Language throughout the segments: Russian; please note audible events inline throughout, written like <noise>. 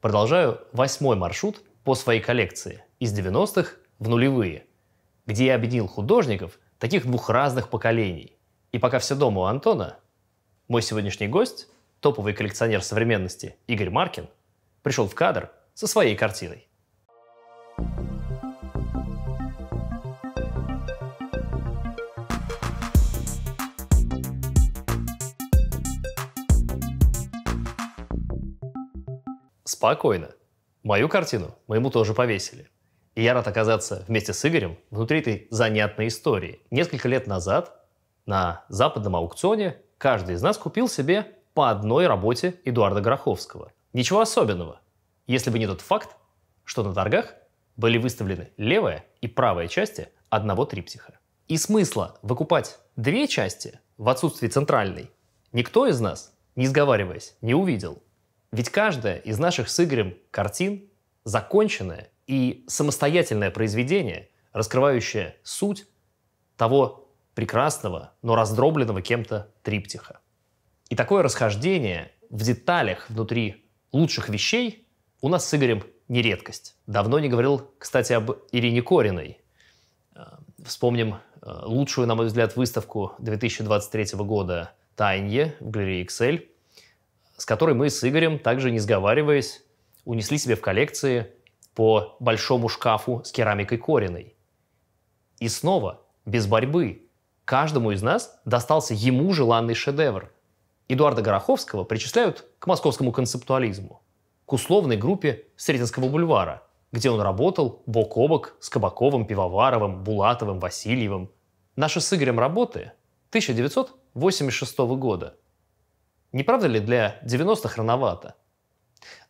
Продолжаю восьмой маршрут по своей коллекции из 90-х в нулевые, где я объединил художников таких двух разных поколений. И пока все дома у Антона, мой сегодняшний гость, топовый коллекционер современности Игорь Маркин, пришел в кадр со своей картиной. Спокойно. Мою картину моему тоже повесили. И я рад оказаться вместе с Игорем внутри этой занятной истории. Несколько лет назад на западном аукционе каждый из нас купил себе по одной работе Эдуарда Гроховского. Ничего особенного, если бы не тот факт, что на торгах были выставлены левая и правая части одного триптиха. И смысла выкупать две части в отсутствии центральной никто из нас, не сговариваясь, не увидел – ведь каждая из наших с Игорем картин – законченное и самостоятельное произведение, раскрывающее суть того прекрасного, но раздробленного кем-то триптиха. И такое расхождение в деталях внутри лучших вещей у нас с Игорем не редкость. Давно не говорил, кстати, об Ирине Кориной. Э, вспомним э, лучшую, на мой взгляд, выставку 2023 года «Таинье» в галерее «Эксель», с которой мы с Игорем, также не сговариваясь, унесли себе в коллекции по большому шкафу с керамикой Кориной. И снова, без борьбы, каждому из нас достался ему желанный шедевр. Эдуарда Гороховского причисляют к московскому концептуализму, к условной группе Сретенского бульвара, где он работал бок о бок с Кабаковым, Пивоваровым, Булатовым, Васильевым. Наши с Игорем работы 1986 года – не правда ли для 90-х рановато?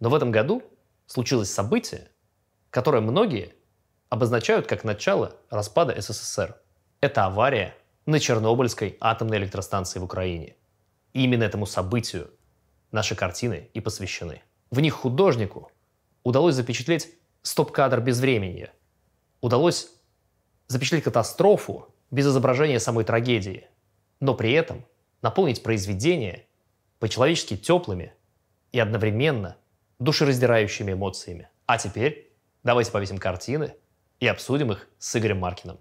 Но в этом году случилось событие, которое многие обозначают как начало распада СССР. Это авария на Чернобыльской атомной электростанции в Украине. И именно этому событию наши картины и посвящены. В них художнику удалось запечатлеть стоп-кадр без времени. Удалось запечатлеть катастрофу без изображения самой трагедии, но при этом наполнить произведение по-человечески теплыми и одновременно душераздирающими эмоциями. А теперь давайте повесим картины и обсудим их с Игорем Маркиным.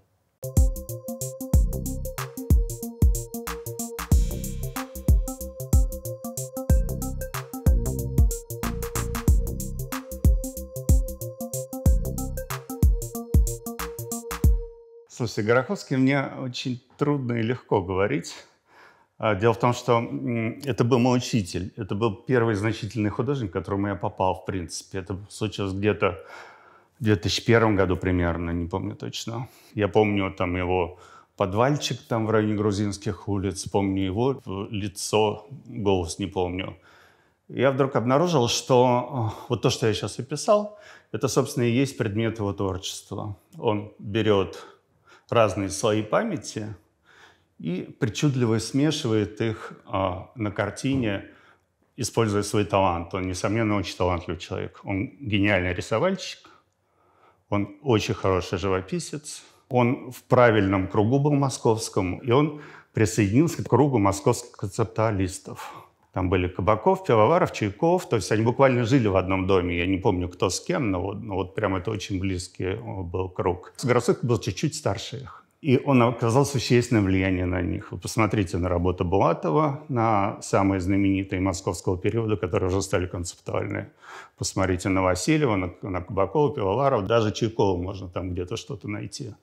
Слушай, Гороховский мне очень трудно и легко говорить. А, дело в том, что это был мой учитель. Это был первый значительный художник, к которому я попал, в принципе. Это случилось где-то в 2001 году примерно, не помню точно. Я помню там его подвальчик там в районе грузинских улиц, помню его э, лицо, голос не помню. Я вдруг обнаружил, что э, вот то, что я сейчас описал, это, собственно, и есть предмет его творчества. Он берет разные слои памяти – и причудливо смешивает их а, на картине, используя свой талант. Он, несомненно, очень талантливый человек. Он гениальный рисовальщик, он очень хороший живописец, он в правильном кругу был московском, и он присоединился к кругу московских концептуалистов. Там были Кабаков, Пивоваров, Чайков. То есть они буквально жили в одном доме. Я не помню, кто с кем, но вот, но вот прям это очень близкий э, был круг. Городской был чуть-чуть старше их и он оказал существенное влияние на них. Вы посмотрите на работу Булатова, на самые знаменитые московского периода, которые уже стали концептуальные. Посмотрите на Васильева, на, на Кабакова, Пивоварова, даже Чайкова можно там где-то что-то найти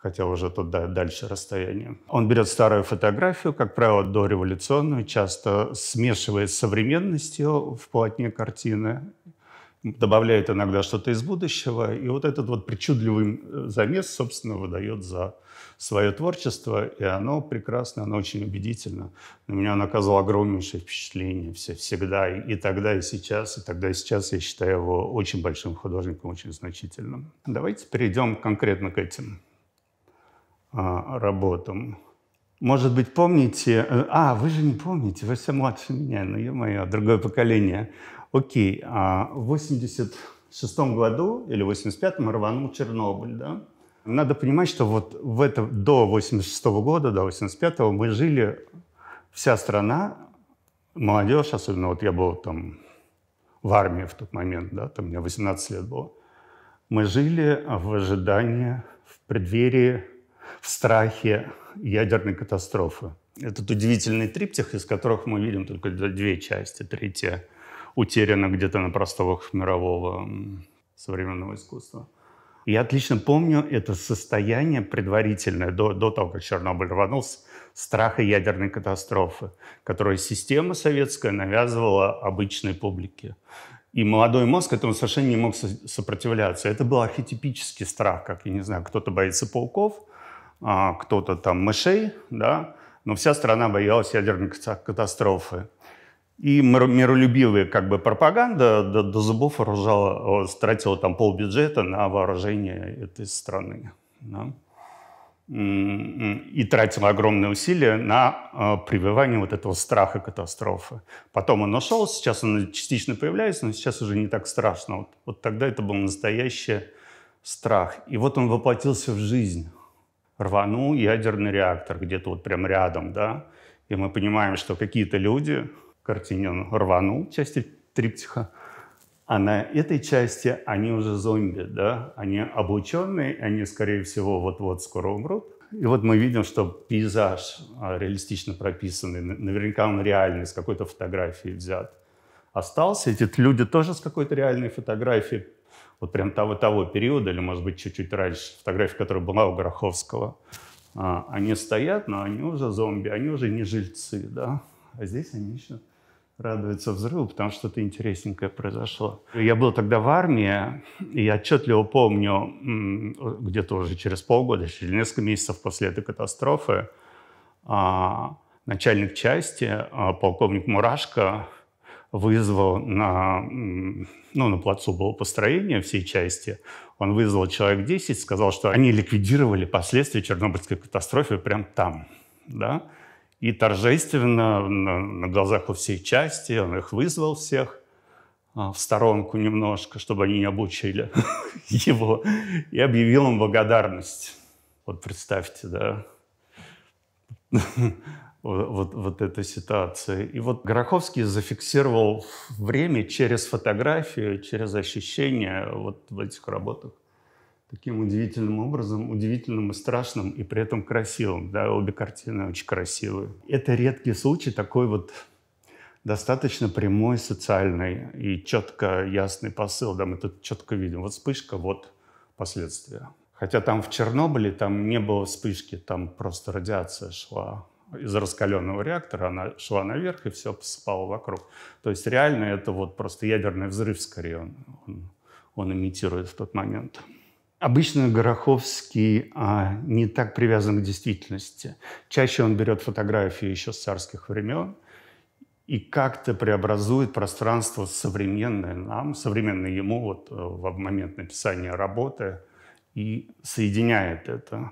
хотя уже туда дальше расстояние. Он берет старую фотографию, как правило, дореволюционную, часто смешивает с современностью в полотне картины добавляет иногда что-то из будущего, и вот этот вот причудливый э, замес, собственно, выдает за свое творчество, и оно прекрасно, оно очень убедительно. На меня оно оказало огромнейшее впечатление все, всегда, и, и тогда, и сейчас, и тогда, и сейчас я считаю его очень большим художником, очень значительным. Давайте перейдем конкретно к этим а, работам. Может быть, помните... Э, а, вы же не помните, вы все младше меня, ну, ё мое другое поколение. Окей, а в 86 году или 85-м рванул Чернобыль, да? Надо понимать, что вот в это, до 86 -го года, до 85-го мы жили, вся страна, молодежь, особенно вот я был там в армии в тот момент, да, там мне 18 лет было, мы жили в ожидании, в преддверии, в страхе ядерной катастрофы. Этот удивительный триптих, из которых мы видим только две части. Третья утеряно где-то на просторах мирового современного искусства. Я отлично помню это состояние предварительное, до, до того, как Чернобыль рванулся, страха ядерной катастрофы, которую система советская навязывала обычной публике. И молодой мозг этому совершенно не мог сопротивляться. Это был архетипический страх, как, я не знаю, кто-то боится пауков, а, кто-то там мышей, да, но вся страна боялась ядерной катастрофы. И миролюбивая как бы пропаганда до, до зубов вооружала, тратила там полбюджета на вооружение этой страны. Да? М-м-м. И тратила огромные усилия на э, прививание вот этого страха катастрофы. Потом он ушел, сейчас он частично появляется, но сейчас уже не так страшно. Вот, вот тогда это был настоящий страх. И вот он воплотился в жизнь. Рванул ядерный реактор где-то вот прям рядом, да. И мы понимаем, что какие-то люди картине он рванул части триптиха, а на этой части они уже зомби, да, они облученные, они, скорее всего, вот-вот скоро умрут. И вот мы видим, что пейзаж а, реалистично прописанный, наверняка он реальный, с какой-то фотографии взят, остался. Эти люди тоже с какой-то реальной фотографии, вот прям того-того периода, или, может быть, чуть-чуть раньше, фотография, которая была у Гороховского. А, они стоят, но они уже зомби, они уже не жильцы, да. А здесь они еще радуется взрыву, потому что что-то интересненькое произошло. Я был тогда в армии, и отчетливо помню, где-то уже через полгода, через несколько месяцев после этой катастрофы, а, начальник части, а, полковник Мурашко, вызвал на, ну, на плацу было построение всей части, он вызвал человек 10, сказал, что они ликвидировали последствия Чернобыльской катастрофы прямо там. Да? И торжественно на глазах у всей части он их вызвал всех а, в сторонку немножко, чтобы они не обучили <laughs> его, и объявил им благодарность. Вот представьте, да, <laughs> вот, вот эта ситуация. И вот Гороховский зафиксировал время через фотографию, через ощущения вот в этих работах таким удивительным образом, удивительным и страшным, и при этом красивым. Да, обе картины очень красивые. Это редкий случай такой вот достаточно прямой социальный и четко ясный посыл. Да, мы тут четко видим. Вот вспышка, вот последствия. Хотя там в Чернобыле там не было вспышки, там просто радиация шла из раскаленного реактора, она шла наверх и все посыпало вокруг. То есть реально это вот просто ядерный взрыв скорее он, он, он имитирует в тот момент. Обычно Гороховский а, не так привязан к действительности. Чаще он берет фотографии еще с царских времен и как-то преобразует пространство современное нам, современное ему вот э, в момент написания работы и соединяет это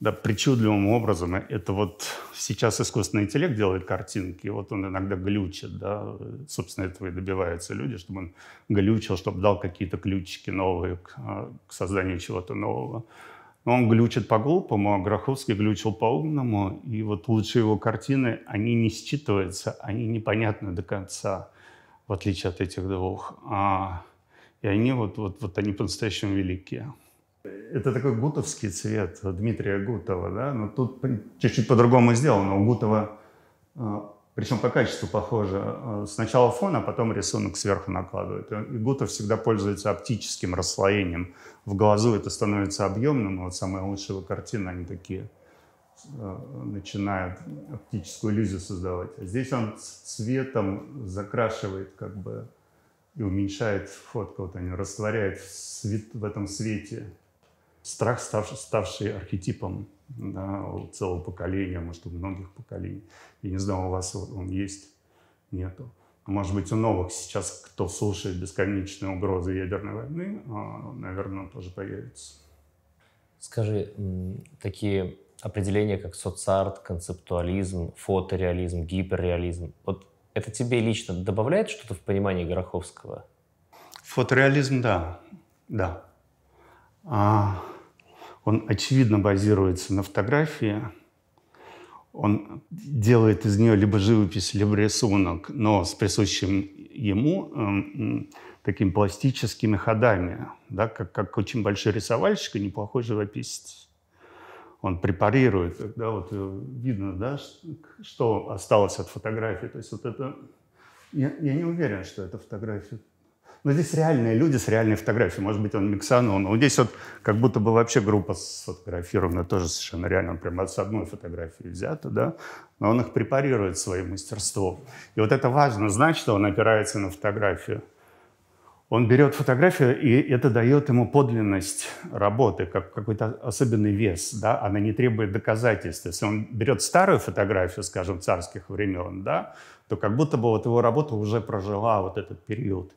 да, причудливым образом. Э, это вот сейчас искусственный интеллект делает картинки, вот он иногда глючит, да, собственно, этого и добиваются люди, чтобы он глючил, чтобы дал какие-то ключики новые к, а, к созданию чего-то нового. Но он глючит по-глупому, а Гроховский глючил по-умному, и вот лучшие его картины, они не считываются, они непонятны до конца, в отличие от этих двух. А, и они вот, вот, вот они по-настоящему великие это такой гутовский цвет Дмитрия Гутова, да, но тут чуть-чуть по-другому сделано. У Гутова, э, причем по качеству похоже, э, сначала фон, а потом рисунок сверху накладывают. И Гутов всегда пользуется оптическим расслоением. В глазу это становится объемным, а вот самые лучшие его картины, они такие э, начинают оптическую иллюзию создавать. А здесь он цветом закрашивает как бы и уменьшает фотку, вот они растворяют в, свет, в этом свете страх, ставший, ставший архетипом да, целого поколения, может, у многих поколений. Я не знаю, у вас он есть, нету. А может быть, у новых сейчас, кто слушает бесконечные угрозы ядерной войны, а, наверное, он тоже появится. Скажи, такие определения, как соцарт, концептуализм, фотореализм, гиперреализм, вот это тебе лично добавляет что-то в понимании Гороховского? Фотореализм, да. Да. А, он, очевидно, базируется на фотографии. Он делает из нее либо живопись, либо рисунок, но с присущим ему э, эм, такими пластическими ходами, да, как, как очень большой рисовальщик и неплохой живописец. Он препарирует, да, вот э, видно, да, что осталось от фотографии. То есть вот это... Я, я не уверен, что это фотография но здесь реальные люди с реальной фотографией. Может быть, он миксанул. Но вот здесь вот как будто бы вообще группа сфотографирована тоже совершенно реально. Он прямо с одной фотографии взята, да? Но он их препарирует своим мастерством. И вот это важно знать, что он опирается на фотографию. Он берет фотографию, и это дает ему подлинность работы, как какой-то особенный вес. Да? Она не требует доказательств. Если он берет старую фотографию, скажем, царских времен, да, то как будто бы вот его работа уже прожила вот этот период.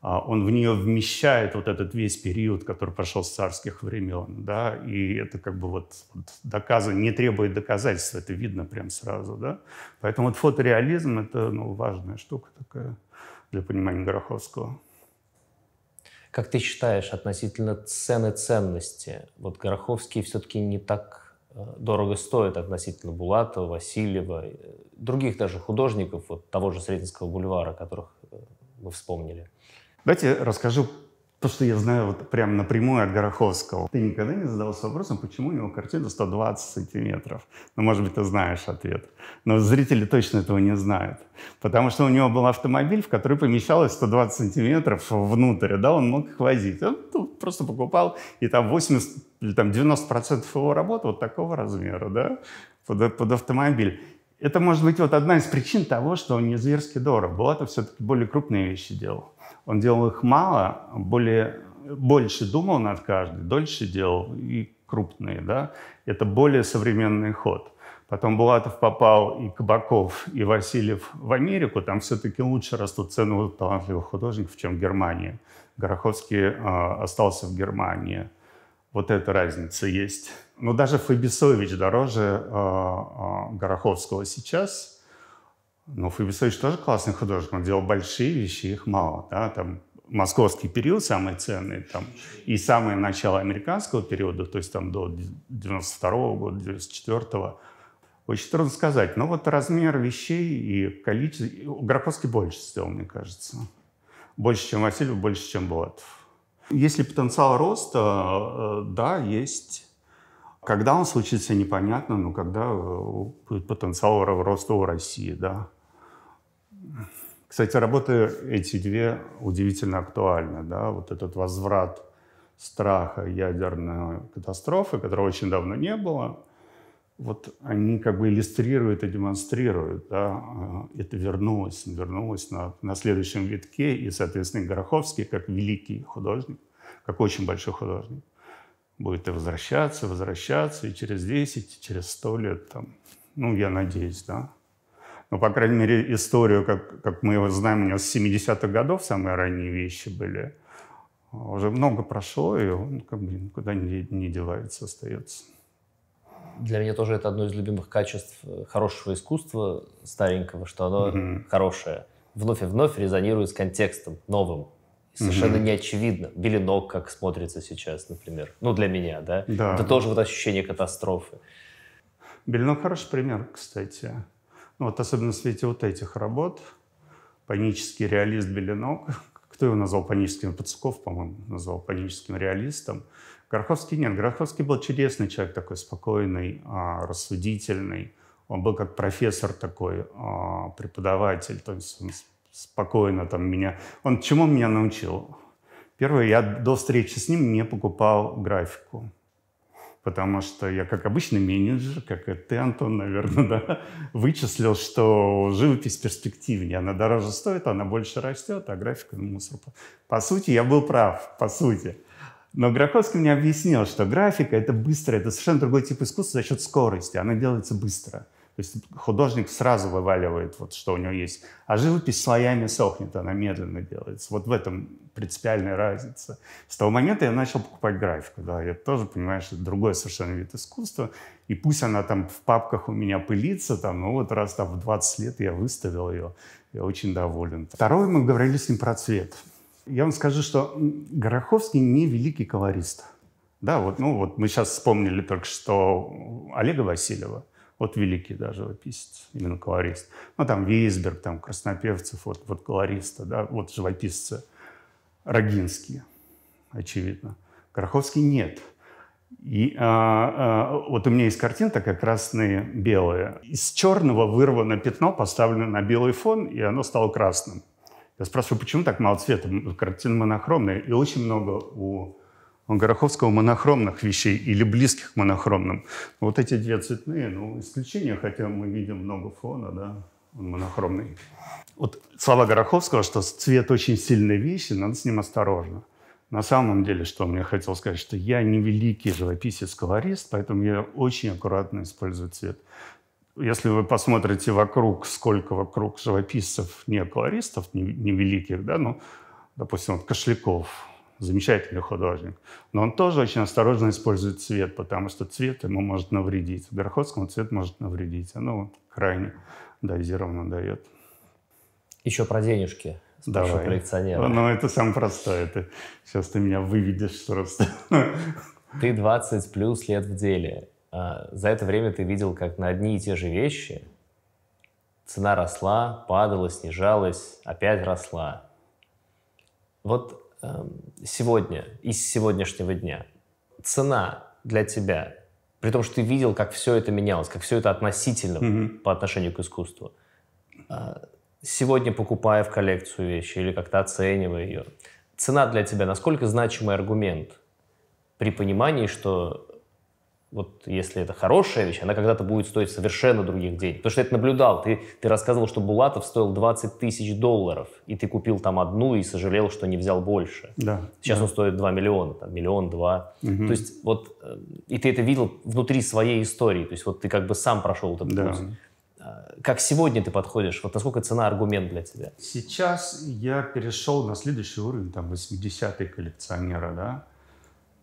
А, он в нее вмещает вот этот весь период, который прошел с царских времен, да, и это как бы вот, вот доказано, не требует доказательств, это видно прям сразу, да. Поэтому вот фотореализм – это, ну, важная штука такая для понимания Гороховского. Как ты считаешь относительно цены ценности? Вот Гороховский все-таки не так э, дорого стоит относительно Булатова, Васильева, э, других даже художников вот того же Срединского бульвара, которых э, мы вспомнили. Давайте расскажу то, что я знаю вот прямо напрямую от Гороховского. Ты никогда не задавался вопросом, почему у него картина 120 сантиметров? Ну, может быть, ты знаешь ответ. Но зрители точно этого не знают. Потому что у него был автомобиль, в который помещалось 120 сантиметров внутрь. Да, он мог их возить. Он просто покупал, и там 80 или там 90% его работы вот такого размера, да, под, под автомобиль. Это может быть вот одна из причин того, что он не зверски дорог. Булатов все-таки более крупные вещи делал. Он делал их мало, более, больше думал над каждой, дольше делал и крупные. Да? Это более современный ход. Потом Булатов попал, и Кабаков, и Васильев в Америку. Там все-таки лучше растут цены у талантливых художников, чем в Германии. Гороховский э, остался в Германии. Вот эта разница есть. Но даже Фабисович дороже э, э, Гороховского сейчас. Но Фабисович тоже классный художник. Он делал большие вещи, их мало. Да? Там московский период самый ценный, там, и самое начало американского периода, то есть там до 92 -го года, 94 -го, очень трудно сказать. Но вот размер вещей и количество... У больше сделал, мне кажется. Больше, чем Васильев, больше, чем Булатов. Если потенциал роста, э, э, да, есть. Когда он случится, непонятно, но когда э, потенциал роста у России, да. Кстати, работы эти две удивительно актуальны, да, вот этот возврат страха ядерной катастрофы, которого очень давно не было, вот они как бы иллюстрируют и демонстрируют, да, э, это вернулось, вернулось на, на следующем витке, и, соответственно, Гороховский, как великий художник, как очень большой художник, Будет и возвращаться, возвращаться, и через 10, через 100 лет, там, ну, я надеюсь, да. но по крайней мере, историю, как, как мы его знаем, у него с 70-х годов самые ранние вещи были. А, уже много прошло, и он как бы никуда не, не девается, остается. Для меня тоже это одно из любимых качеств э, хорошего искусства старенького, что оно угу. хорошее. Вновь и вновь резонирует с контекстом новым совершенно угу. не очевидно. Беленок как смотрится сейчас, например. Ну, для меня, да? да. Это тоже вот ощущение катастрофы. Беленок хороший пример, кстати. Ну, вот особенно в свете вот этих работ. Панический реалист Беленок. <laughs> Кто его назвал паническим? Пацуков, по-моему, назвал паническим реалистом. Гороховский нет. Гороховский был чудесный человек, такой спокойный, а, рассудительный. Он был как профессор такой, а, преподаватель. То есть он спокойно там меня... Он чему меня научил? Первое, я до встречи с ним не покупал графику. Потому что я, как обычный менеджер, как и ты, Антон, наверное, <laughs> да, вычислил, что живопись перспективнее. Она дороже стоит, она больше растет, а графика ну, мусор. По сути, я был прав, по сути. Но Граховский мне объяснил, что графика — это быстро, это совершенно другой тип искусства за счет скорости. Она делается быстро. То есть художник сразу вываливает, вот, что у него есть. А живопись слоями сохнет, она медленно делается. Вот в этом принципиальная разница. С того момента я начал покупать графику. Да, я тоже понимаю, что это другой совершенно вид искусства. И пусть она там в папках у меня пылится, там, ну вот раз там в 20 лет я выставил ее, я очень доволен. Второе, мы говорили с ним про цвет. Я вам скажу, что Гороховский не великий колорист. Да, вот, ну вот мы сейчас вспомнили только что Олега Васильева. Вот великий даже живописец, именно колорист. Ну, там Вейсберг, там Краснопевцев, вот, вот колористы, да, вот живописцы Рогинские, очевидно. Краховский нет. И, а, а, вот у меня есть картина такая красные-белые. Из черного вырвано пятно, поставлено на белый фон, и оно стало красным. Я спрашиваю, почему так мало цвета? Картина монохромная, и очень много у у Гороховского монохромных вещей или близких монохромным. Вот эти две цветные, ну, исключение, хотя мы видим много фона, да, он монохромный. Вот слова Гороховского, что цвет очень сильная вещь, и надо с ним осторожно. На самом деле, что мне хотел сказать, что я не великий живописец-колорист, поэтому я очень аккуратно использую цвет. Если вы посмотрите вокруг, сколько вокруг живописцев не колористов, не, не великих, да, ну, допустим, вот Кошляков, замечательный художник, но он тоже очень осторожно использует цвет, потому что цвет ему может навредить. Гороховскому цвет может навредить. Оно крайне дозированно дает. Еще про денежки. Спрошу Давай. коллекционера. Ну, это самое простое. ты Сейчас ты меня выведешь просто. <laughs> Ты 20 плюс лет в деле. А, за это время ты видел, как на одни и те же вещи цена росла, падала, снижалась, опять росла. Вот Эм, сегодня, из сегодняшнего дня, цена для тебя, при том, что ты видел, как все это менялось, как все это относительно mm-hmm. по отношению к искусству, а, сегодня покупая в коллекцию вещи или как-то оценивая ее, цена для тебя, насколько значимый аргумент при понимании, что вот если это хорошая вещь, она когда-то будет стоить совершенно других денег. Потому что я это наблюдал. Ты, ты рассказывал, что Булатов стоил 20 тысяч долларов, и ты купил там одну и сожалел, что не взял больше. Да. Сейчас да. он стоит 2 миллиона, там, миллион, два. Угу. То есть вот, э, и ты это видел внутри своей истории. То есть вот ты как бы сам прошел этот да. путь. А, как сегодня ты подходишь? Вот насколько цена аргумент для тебя? Сейчас я перешел на следующий уровень, там, 80-й коллекционера, да.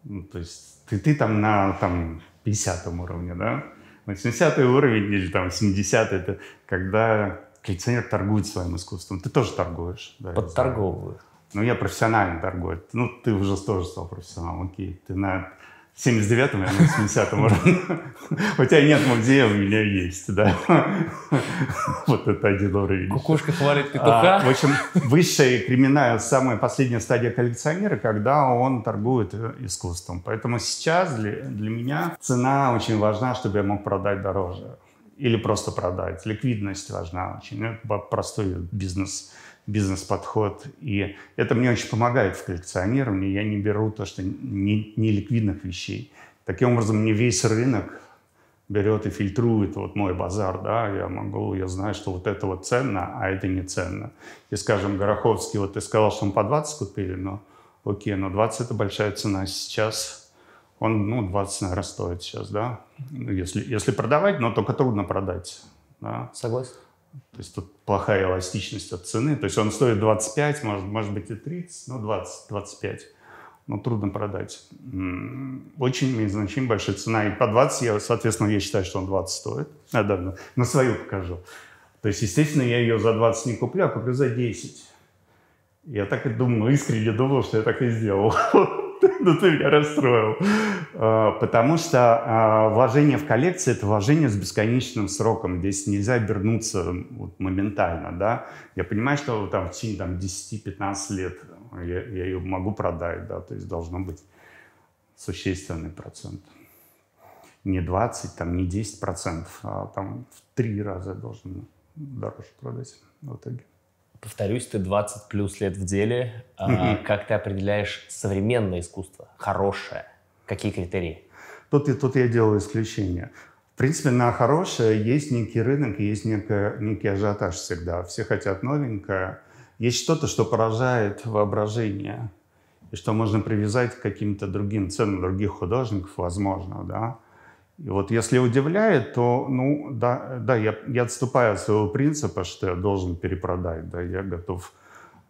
Ну, то есть ты, ты там на там, 50 уровне, да? На 70 уровень или там 70 это когда коллекционер торгует своим искусством. Ты тоже торгуешь. Да, Подторговываю. Ну, я профессионально торгую. Ну, ты уже тоже стал профессионалом, окей. Ты на 79-м, а 80-м. У тебя нет музея, у меня есть, да. Вот это один уровень. Кукушка хвалит петуха. А, в общем, высшая криминальная, самая последняя стадия коллекционера, когда он торгует э, искусством. Поэтому сейчас для, для меня цена очень важна, чтобы я мог продать дороже. Или просто продать. Ликвидность важна очень. Это простой бизнес бизнес-подход. И это мне очень помогает в коллекционировании. Я не беру то, что не, не вещей. Таким образом, мне весь рынок берет и фильтрует вот мой базар, да, я могу, я знаю, что вот это вот ценно, а это не ценно. И, скажем, Гороховский, вот ты сказал, что он по 20 купили, но окей, но 20 это большая цена сейчас, он, ну, 20, наверное, стоит сейчас, да, ну, если, если продавать, но только трудно продать, да. Согласен. То есть тут плохая эластичность от цены. То есть он стоит 25, может, может быть и 30, ну 20, 25. Но трудно продать. Очень имеет значение большая цена. И по 20, я, соответственно, я считаю, что он 20 стоит. Я а, давно ну, на свою покажу. То есть, естественно, я ее за 20 не куплю, а куплю за 10. Я так и думал, искренне думал, что я так и сделал. <laughs> <laughs> Ну, ты меня расстроил. А, потому что а, вложение в коллекции – это вложение с бесконечным сроком. Здесь нельзя обернуться вот моментально, да. Я понимаю, что там, в течение там, 10-15 лет а, я, я ее могу продать, да, то есть должно быть существенный процент. Не 20, там, не 10 процентов, а там в три раза должен дороже продать в итоге повторюсь, ты 20 плюс лет в деле. А, как ты определяешь современное искусство, хорошее? Какие критерии? Тут, тут я делаю исключение. В принципе, на хорошее есть некий рынок, есть некое, некий ажиотаж всегда. Все хотят новенькое. Есть что-то, что поражает воображение и что можно привязать к каким-то другим ценам других художников, возможно, да. И вот если удивляет, то, ну, да, да я, я отступаю от своего принципа, что я должен перепродать, да, я готов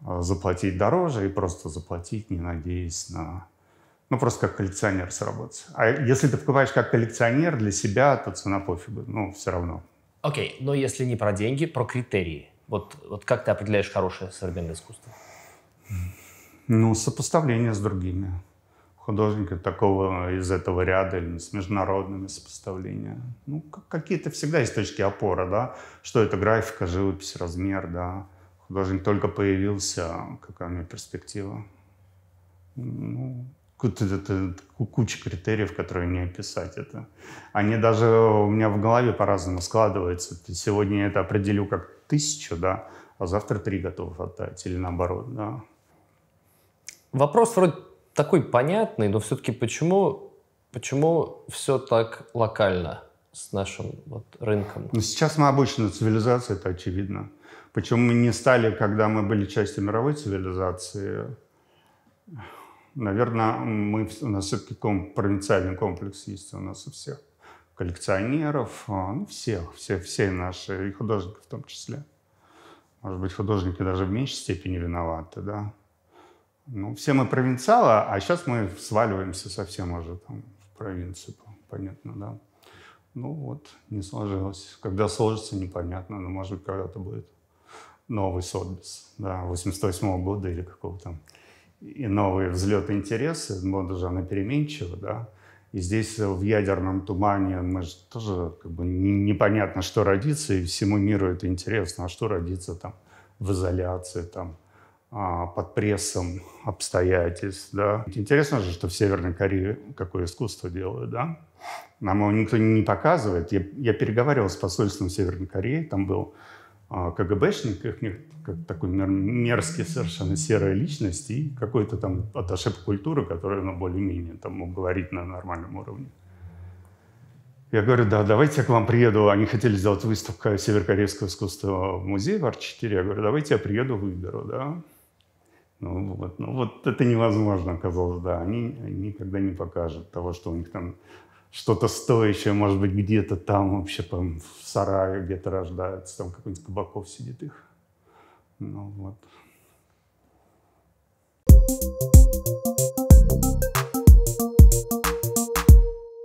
а, заплатить дороже и просто заплатить, не надеясь на... Ну, просто как коллекционер сработать. А если ты покупаешь как коллекционер для себя, то цена пофигу, ну, все равно. Окей, okay, но если не про деньги, про критерии. Вот, вот как ты определяешь хорошее современное искусство? Ну, сопоставление с другими художника такого из этого ряда или с международными сопоставления. Ну, какие-то всегда есть точки опоры, да, что это графика, живопись, размер, да. Художник только появился, какая у него перспектива. Ну, это, это, куча критериев, которые не описать это. Они даже у меня в голове по-разному складываются. Сегодня я это определю как тысячу, да, а завтра три готовы отдать или наоборот, да. Вопрос вроде такой понятный, но все-таки почему, почему все так локально с нашим вот рынком? Ну, сейчас мы обычная цивилизация, это очевидно. Почему мы не стали, когда мы были частью мировой цивилизации, наверное, мы, у нас все-таки ком, провинциальный комплекс есть у нас у всех. Коллекционеров, а, ну, всех, все, все наши, и художников в том числе. Может быть, художники даже в меньшей степени виноваты, да? Ну, все мы провинциалы, а сейчас мы сваливаемся совсем уже там, в провинцию, понятно, да. Ну вот, не сложилось. Когда сложится, непонятно, но может быть когда-то будет новый Сотбис, да, 88 -го года или какого то И новые взлеты интересы, мода же она переменчива, да. И здесь в ядерном тумане мы же тоже как бы непонятно, что родится, и всему миру это интересно, а что родится там в изоляции, там, а, под прессом обстоятельств. Да. Интересно же, что в Северной Корее какое искусство делают. Да? Нам его никто не показывает. Я, я переговаривал с посольством Северной Кореи, там был а, КГБшник, их, как, такой мер, мерзкий совершенно серая личность и какой-то там аташе по культуре, который ну, более-менее там, мог говорить на нормальном уровне. Я говорю, да, давайте я к вам приеду. Они хотели сделать выставку северокорейского искусства в музее в Арт-4. Я говорю, давайте я приеду, выберу, да. Ну вот, ну вот это невозможно оказалось, да. Они никогда не покажут того, что у них там что-то стоящее, может быть, где-то там вообще там в сарае где-то рождается, там какой-нибудь Кабаков сидит их. Ну вот.